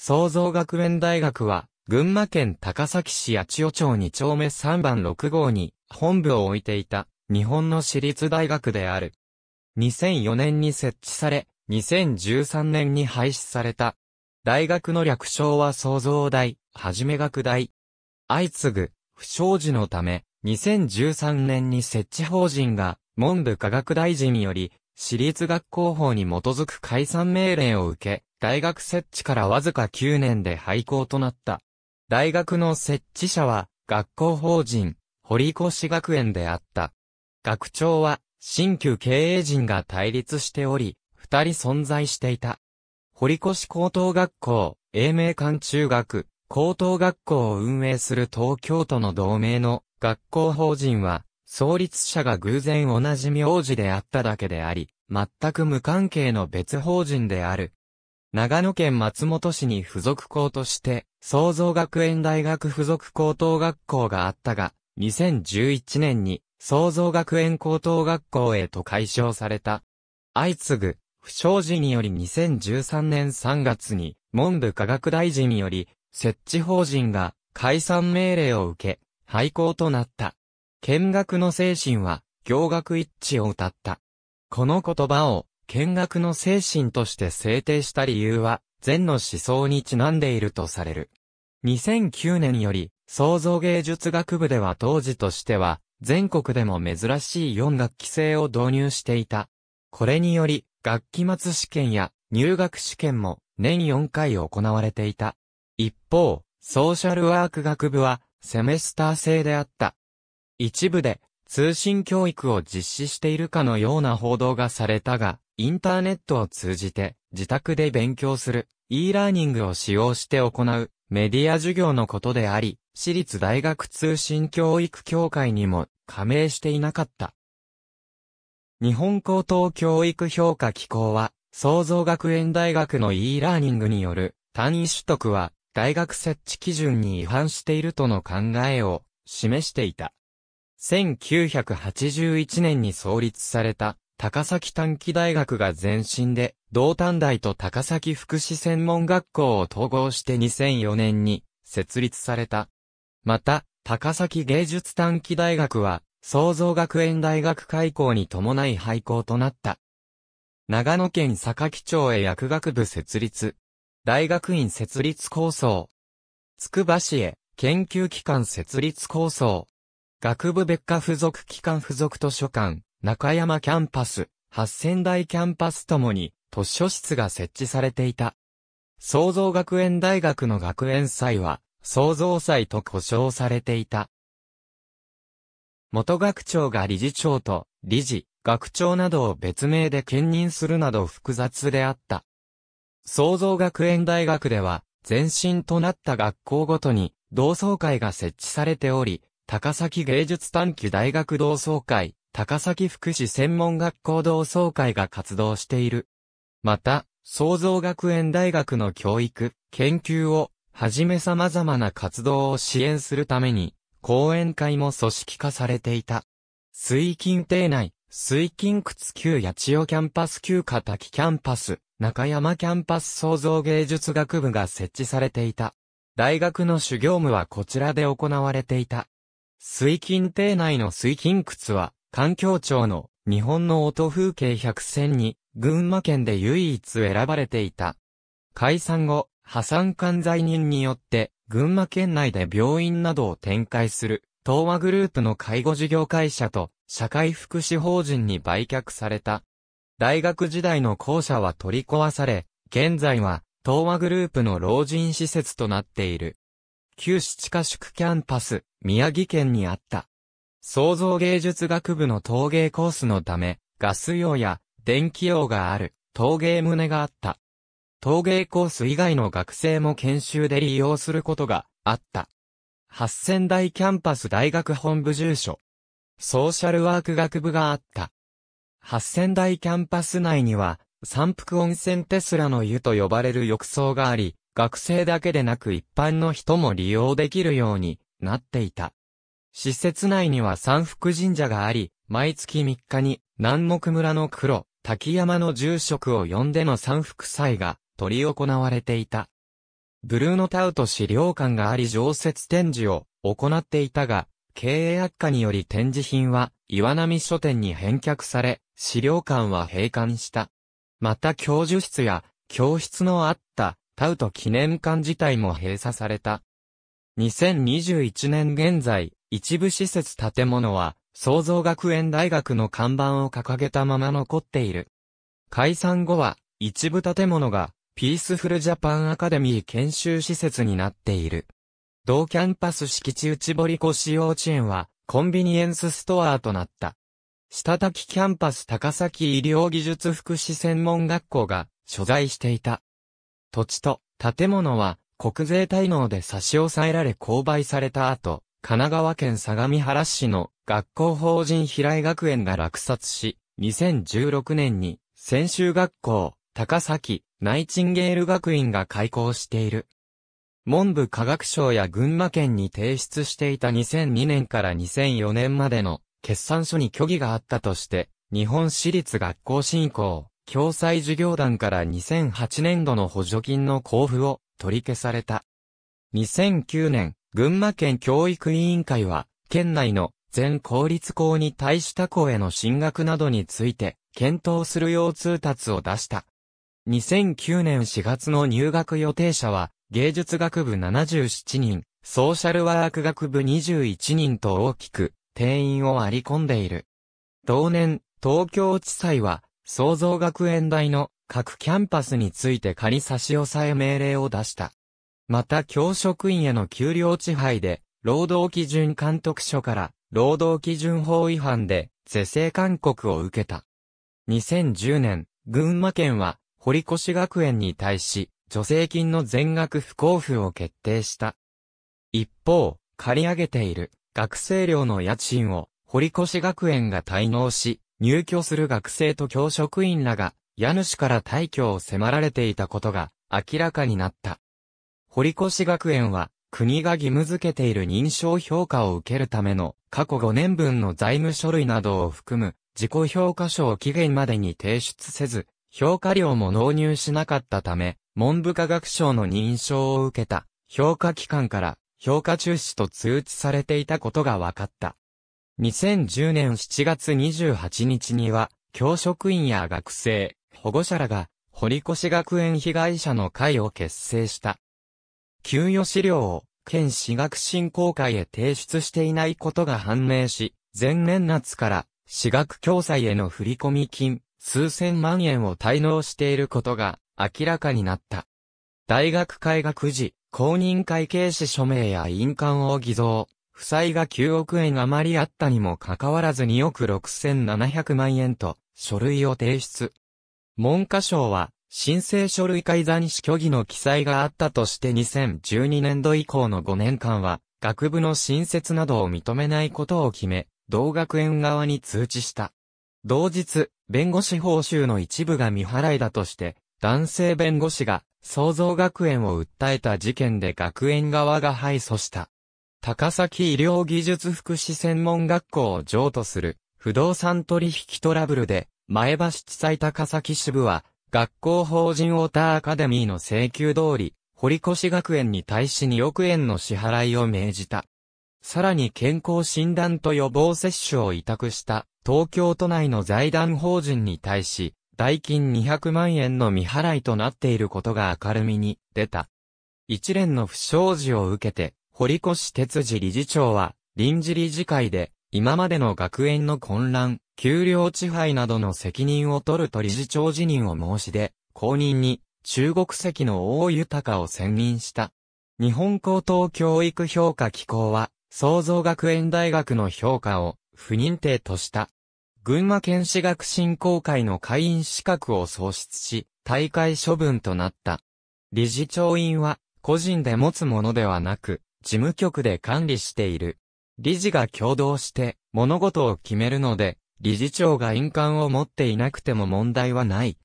創造学園大学は、群馬県高崎市八千代町2丁目3番6号に本部を置いていた日本の私立大学である。2004年に設置され、2013年に廃止された。大学の略称は創造大、はじめ学大。相次ぐ不祥事のため、2013年に設置法人が文部科学大臣より私立学校法に基づく解散命令を受け、大学設置からわずか9年で廃校となった。大学の設置者は、学校法人、堀越学園であった。学長は、新旧経営陣が対立しており、二人存在していた。堀越高等学校、英明館中学、高等学校を運営する東京都の同盟の学校法人は、創立者が偶然同じ名字であっただけであり、全く無関係の別法人である。長野県松本市に付属校として、創造学園大学付属高等学校があったが、2011年に創造学園高等学校へと解消された。相次ぐ、不祥事により2013年3月に、文部科学大臣により、設置法人が解散命令を受け、廃校となった。見学の精神は、行学一致を歌った。この言葉を、見学の精神として制定した理由は、禅の思想にちなんでいるとされる。2009年より、創造芸術学部では当時としては、全国でも珍しい4学期制を導入していた。これにより、学期末試験や入学試験も年4回行われていた。一方、ソーシャルワーク学部はセメスター制であった。一部で通信教育を実施しているかのような報道がされたが、インターネットを通じて自宅で勉強する e ラーニングを使用して行うメディア授業のことであり、私立大学通信教育協会にも加盟していなかった。日本高等教育評価機構は、創造学園大学の e ラーニングによる単位取得は大学設置基準に違反しているとの考えを示していた。1981年に創立された高崎短期大学が前身で、同短大と高崎福祉専門学校を統合して2004年に設立された。また、高崎芸術短期大学は、創造学園大学開校に伴い廃校となった。長野県坂木町へ薬学部設立。大学院設立構想。つくば市へ研究機関設立構想。学部別科附属機関附属図書館、中山キャンパス、八仙台キャンパスともに、図書室が設置されていた。創造学園大学の学園祭は、創造祭と呼称されていた。元学長が理事長と、理事、学長などを別名で兼任するなど複雑であった。創造学園大学では、前身となった学校ごとに、同窓会が設置されており、高崎芸術探求大学同窓会、高崎福祉専門学校同窓会が活動している。また、創造学園大学の教育、研究を、はじめ様々な活動を支援するために、講演会も組織化されていた。水金邸内、水金窟旧八千代キャンパス旧片木キャンパス、中山キャンパス創造芸術学部が設置されていた。大学の修業務はこちらで行われていた。水金艇内の水金窟は、環境庁の日本の音風景百選に、群馬県で唯一選ばれていた。解散後、破産管財人によって、群馬県内で病院などを展開する、東和グループの介護事業会社と、社会福祉法人に売却された。大学時代の校舎は取り壊され、現在は、東和グループの老人施設となっている。旧七家宿キャンパス、宮城県にあった。創造芸術学部の陶芸コースのため、ガス用や電気用がある陶芸棟があった。陶芸コース以外の学生も研修で利用することがあった。八千台キャンパス大学本部住所。ソーシャルワーク学部があった。八千台キャンパス内には、三福温泉テスラの湯と呼ばれる浴槽があり、学生だけでなく一般の人も利用できるようになっていた。施設内には三福神社があり、毎月3日に南木村の黒、滝山の住職を呼んでの三福祭が取り行われていた。ブルーノタウト資料館があり常設展示を行っていたが、経営悪化により展示品は岩波書店に返却され、資料館は閉館した。また教授室や教室のあったタウト記念館自体も閉鎖された。2021年現在、一部施設建物は、創造学園大学の看板を掲げたまま残っている。解散後は、一部建物が、ピースフルジャパンアカデミー研修施設になっている。同キャンパス敷地内堀越幼稚園は、コンビニエンスストアとなった。下滝キャンパス高崎医療技術福祉専門学校が所在していた。土地と建物は国税滞納で差し押さえられ購買された後、神奈川県相模原市の学校法人平井学園が落札し、2016年に専修学校、高崎、ナイチンゲール学院が開校している。文部科学省や群馬県に提出していた2002年から2004年までの決算書に虚偽があったとして、日本私立学校振興共済事業団から2008年度の補助金の交付を取り消された。2009年、群馬県教育委員会は、県内の全公立校に対した校への進学などについて、検討するよう通達を出した。2009年4月の入学予定者は、芸術学部77人、ソーシャルワーク学部21人と大きく、定員を割り込んでいる。同年、東京地裁は、創造学園大の各キャンパスについて仮差し押さえ命令を出した。また教職員への給料支配で、労働基準監督署から労働基準法違反で是正勧告を受けた。2010年、群馬県は堀越学園に対し、助成金の全額不交付を決定した。一方、借り上げている学生寮の家賃を堀越学園が滞納し、入居する学生と教職員らが、家主から退去を迫られていたことが明らかになった。堀越学園は、国が義務付けている認証評価を受けるための過去5年分の財務書類などを含む自己評価書を期限までに提出せず、評価料も納入しなかったため、文部科学省の認証を受けた評価機関から評価中止と通知されていたことが分かった。2010年7月28日には、教職員や学生、保護者らが、堀越学園被害者の会を結成した。給与資料を、県私学振興会へ提出していないことが判明し、前年夏から、私学教材への振込金、数千万円を滞納していることが、明らかになった。大学開学時、公認会計士署名や印鑑を偽造、負債が9億円余りあったにもかかわらず2億6700万円と、書類を提出。文科省は、申請書類改ざんし虚偽の記載があったとして2012年度以降の5年間は、学部の新設などを認めないことを決め、同学園側に通知した。同日、弁護士報酬の一部が未払いだとして、男性弁護士が創造学園を訴えた事件で学園側が敗訴した。高崎医療技術福祉専門学校を譲渡する不動産取引トラブルで、前橋地裁高崎支部は、学校法人オーターアカデミーの請求通り、堀越学園に対し2億円の支払いを命じた。さらに健康診断と予防接種を委託した東京都内の財団法人に対し、代金200万円の未払いとなっていることが明るみに出た。一連の不祥事を受けて、堀越哲司理事長は、臨時理事会で、今までの学園の混乱、給料支配などの責任を取ると理事長辞任を申し出、後任に、中国籍の大豊を選任した。日本高等教育評価機構は、創造学園大学の評価を不認定とした。群馬県私学振興会の会員資格を創出し、大会処分となった。理事長員は、個人で持つものではなく、事務局で管理している。理事が共同して物事を決めるので、理事長が印鑑を持っていなくても問題はない。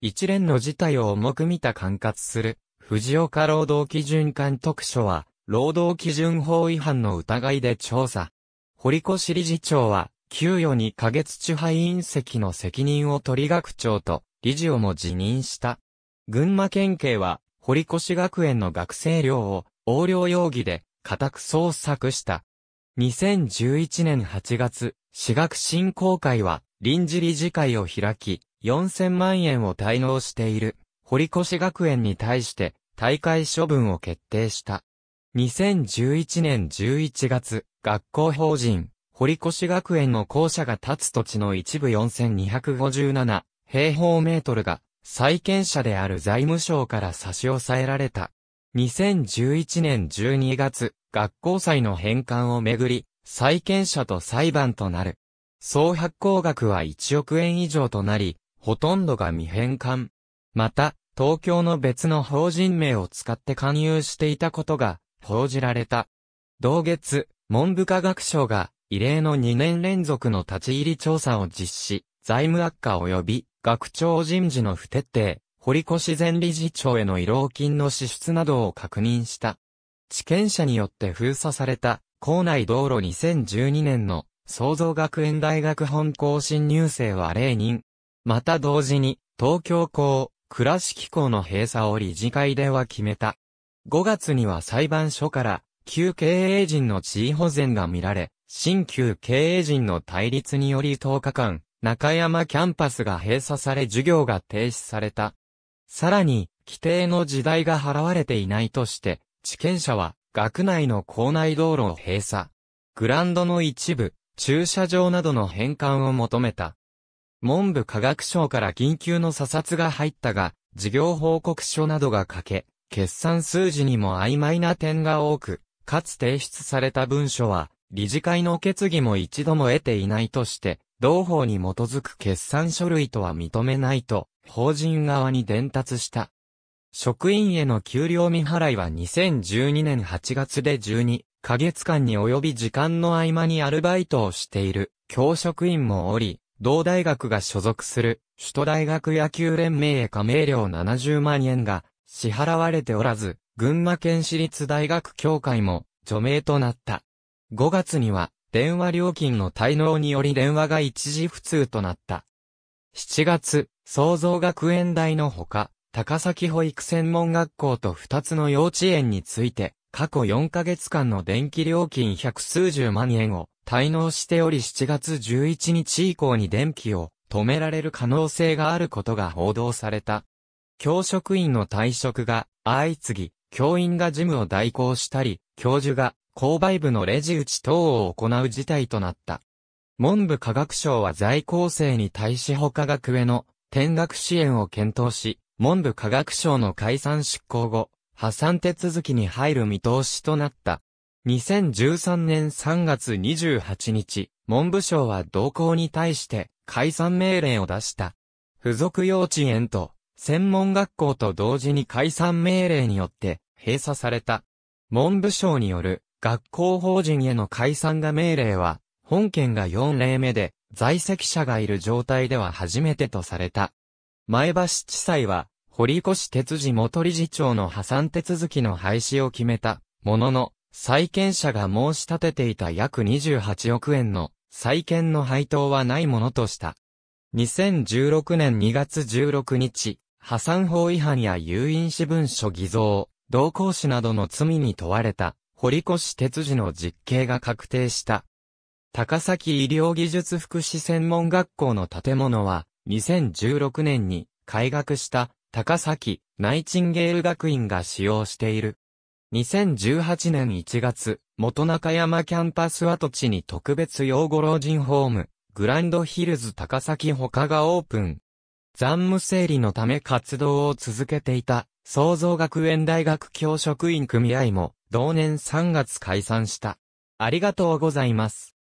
一連の事態を重く見た管轄する、藤岡労働基準監督署は、労働基準法違反の疑いで調査。堀越理事長は、給与に下月中配員席の責任を取り学長と、理事をも辞任した。群馬県警は、堀越学園の学生寮を、横領容疑で家宅捜索した。2011年8月、私学振興会は臨時理事会を開き、4000万円を滞納している堀越学園に対して大会処分を決定した。2011年11月、学校法人、堀越学園の校舎が建つ土地の一部4257平方メートルが債権者である財務省から差し押さえられた。2011年12月、学校祭の返還をめぐり、債権者と裁判となる。総発行額は1億円以上となり、ほとんどが未返還。また、東京の別の法人名を使って勧誘していたことが報じられた。同月、文部科学省が異例の2年連続の立ち入り調査を実施、財務悪化及び学長人事の不徹底、堀越前理事長への慰労金の支出などを確認した。地権者によって封鎖された、校内道路2012年の創造学園大学本校新入生は0人。また同時に、東京校、倉敷校の閉鎖を理事会では決めた。5月には裁判所から、旧経営陣の地位保全が見られ、新旧経営陣の対立により10日間、中山キャンパスが閉鎖され授業が停止された。さらに、規定の時代が払われていないとして、地権者は、学内の校内道路を閉鎖。グランドの一部、駐車場などの返還を求めた。文部科学省から緊急の査察が入ったが、事業報告書などが欠け、決算数字にも曖昧な点が多く、かつ提出された文書は、理事会の決議も一度も得ていないとして、同法に基づく決算書類とは認めないと法人側に伝達した。職員への給料未払いは2012年8月で12ヶ月間に及び時間の合間にアルバイトをしている教職員もおり、同大学が所属する首都大学野球連盟へ加盟料70万円が支払われておらず、群馬県私立大学協会も除名となった。5月には電話料金の滞納により電話が一時不通となった。7月、創造学園大のほか、高崎保育専門学校と2つの幼稚園について、過去4ヶ月間の電気料金百数十万円を滞納しており7月11日以降に電気を止められる可能性があることが報道された。教職員の退職が相次ぎ、教員が事務を代行したり、教授が購買部のレジ打ち等を行う事態となった。文部科学省は在校生に対し他学への転学支援を検討し、文部科学省の解散執行後、破産手続きに入る見通しとなった。2013年3月28日、文部省は同校に対して解散命令を出した。付属幼稚園と専門学校と同時に解散命令によって閉鎖された。文部省による学校法人への解散が命令は、本県が4例目で、在籍者がいる状態では初めてとされた。前橋地裁は、堀越哲司元理事長の破産手続きの廃止を決めた、ものの、債権者が申し立てていた約28億円の債権の配当はないものとした。2016年2月16日、破産法違反や有印私文書偽造、同行使などの罪に問われた、堀越哲司の実刑が確定した。高崎医療技術福祉専門学校の建物は、2016年に開学した高崎ナイチンゲール学院が使用している。2018年1月、元中山キャンパス跡地に特別養護老人ホーム、グランドヒルズ高崎他がオープン。残務整理のため活動を続けていた、創造学園大学教職員組合も、同年3月解散した。ありがとうございます。